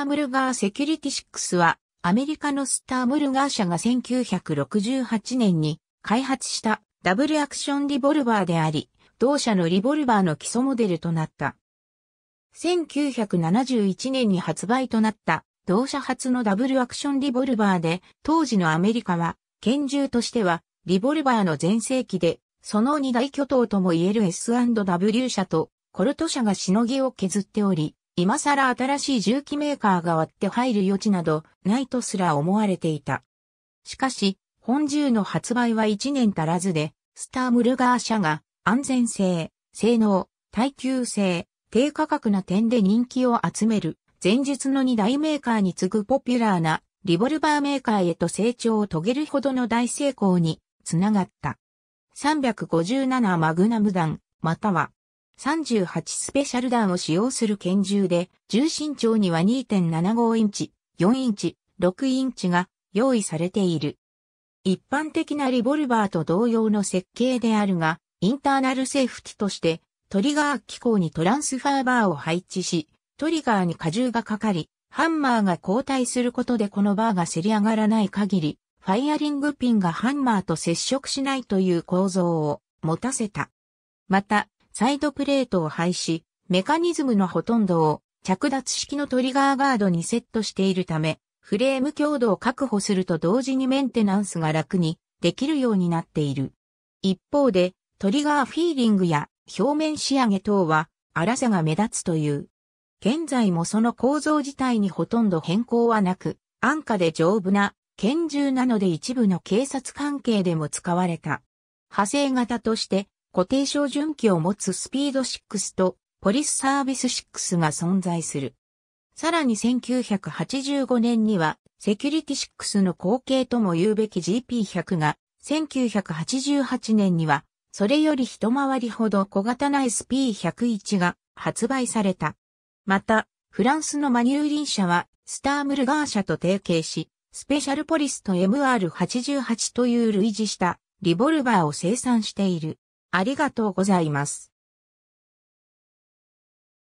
タームルガーセキュリティ6は、アメリカのスタームルガー社が1968年に開発したダブルアクションリボルバーであり、同社のリボルバーの基礎モデルとなった。1971年に発売となった同社初のダブルアクションリボルバーで、当時のアメリカは、拳銃としては、リボルバーの全盛期で、その二大巨頭とも言える S&W 社とコルト社がしのぎを削っており、今更新しい重機メーカーが割って入る余地などないとすら思われていた。しかし、本銃の発売は1年足らずで、スタームルガー社が安全性、性能、耐久性、低価格な点で人気を集める前述の2大メーカーに次ぐポピュラーなリボルバーメーカーへと成長を遂げるほどの大成功につながった。357マグナム弾、または38スペシャル弾を使用する拳銃で、重心長には2.75インチ、4インチ、6インチが用意されている。一般的なリボルバーと同様の設計であるが、インターナルセーフティとして、トリガー機構にトランスファーバーを配置し、トリガーに荷重がかかり、ハンマーが交代することでこのバーがせり上がらない限り、ファイアリングピンがハンマーと接触しないという構造を持たせた。また、サイドプレートを廃止、メカニズムのほとんどを着脱式のトリガーガードにセットしているため、フレーム強度を確保すると同時にメンテナンスが楽にできるようになっている。一方で、トリガーフィーリングや表面仕上げ等は荒さが目立つという。現在もその構造自体にほとんど変更はなく、安価で丈夫な拳銃なので一部の警察関係でも使われた。派生型として固定小準機を持つスピード6とポリスサービス6が存在する。さらに1985年にはセキュリティ6の後継とも言うべき GP100 が1988年にはそれより一回りほど小型な SP101 が発売された。また、フランスのマニューリン社はスタームルガー社と提携し、スペシャルポリスと MR88 という類似したリボルバーを生産している。ありがとうございます。